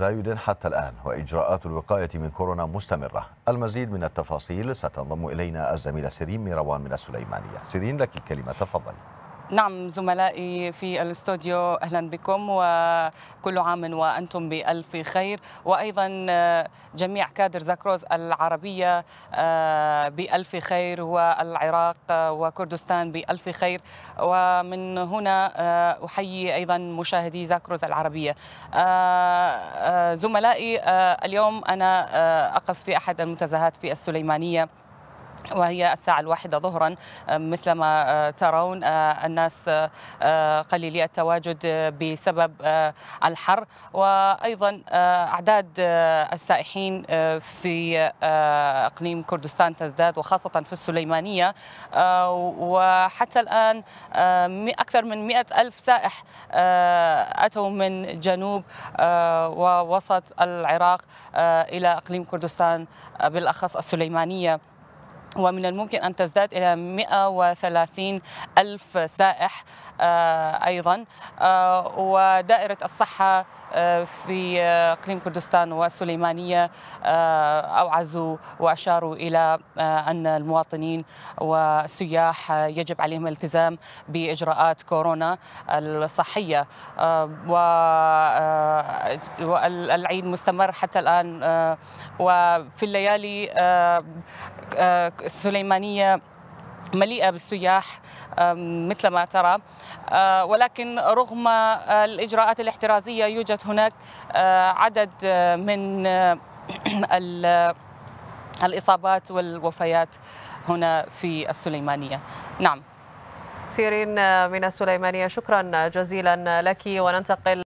زايد حتى الآن وإجراءات الوقاية من كورونا مستمرة المزيد من التفاصيل ستنضم إلينا الزميلة سيرين ميروان من السليمانية سيرين لك الكلمة تفضلي نعم زملائي في الاستوديو اهلا بكم وكل عام وانتم بالف خير وايضا جميع كادر زاكروز العربيه بالف خير والعراق وكردستان بالف خير ومن هنا احيي ايضا مشاهدي زاكروز العربيه زملائي اليوم انا اقف في احد المنتزهات في السليمانيه وهي الساعة الواحدة ظهرا مثلما أه، ترون أه، الناس أه، قليلي التواجد بسبب الحر وأيضا أعداد السائحين في إقليم كردستان تزداد وخاصة في السليمانية وحتى الآن أكثر من مئة ألف سائح أتوا من جنوب ووسط العراق إلى إقليم كردستان بالأخص السليمانية ومن الممكن أن تزداد إلى 130 ألف سائح آه، أيضا آه، ودائرة الصحة آه، في إقليم كردستان وسليمانية أوعزوا وأشاروا إلى أن المواطنين والسياح يجب عليهم الالتزام بإجراءات كورونا الصحية والعيد مستمر حتى الآن وفي الليالي السليمانيه مليئه بالسياح مثل ما ترى أه، ولكن رغم الاجراءات الاحترازيه يوجد هناك أه، عدد أه، من الاصابات والوفيات هنا في السليمانيه نعم سيرين من السليمانيه شكرا جزيلا لك وننتقل